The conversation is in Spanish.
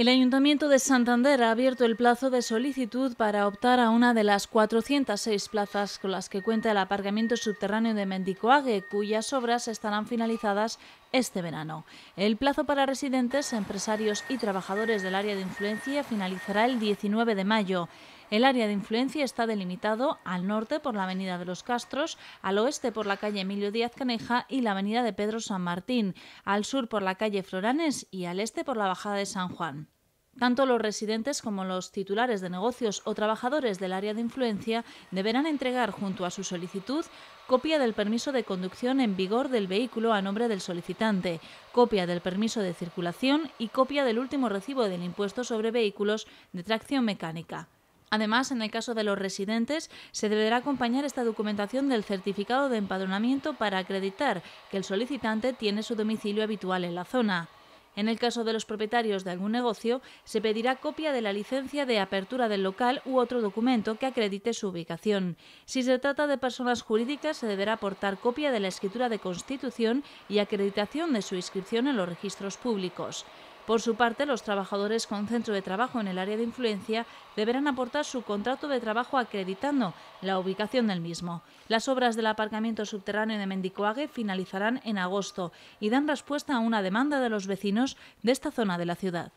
El Ayuntamiento de Santander ha abierto el plazo de solicitud para optar a una de las 406 plazas con las que cuenta el aparcamiento subterráneo de Mendicoague, cuyas obras estarán finalizadas este verano. El plazo para residentes, empresarios y trabajadores del área de influencia finalizará el 19 de mayo. El área de influencia está delimitado al norte por la Avenida de los Castros, al oeste por la calle Emilio Díaz Caneja y la Avenida de Pedro San Martín, al sur por la calle Floranes y al este por la Bajada de San Juan. Tanto los residentes como los titulares de negocios o trabajadores del área de influencia deberán entregar junto a su solicitud copia del permiso de conducción en vigor del vehículo a nombre del solicitante, copia del permiso de circulación y copia del último recibo del impuesto sobre vehículos de tracción mecánica. Además, en el caso de los residentes, se deberá acompañar esta documentación del certificado de empadronamiento para acreditar que el solicitante tiene su domicilio habitual en la zona. En el caso de los propietarios de algún negocio, se pedirá copia de la licencia de apertura del local u otro documento que acredite su ubicación. Si se trata de personas jurídicas, se deberá aportar copia de la escritura de constitución y acreditación de su inscripción en los registros públicos. Por su parte, los trabajadores con centro de trabajo en el área de influencia deberán aportar su contrato de trabajo acreditando la ubicación del mismo. Las obras del aparcamiento subterráneo de Mendicoague finalizarán en agosto y dan respuesta a una demanda de los vecinos de esta zona de la ciudad.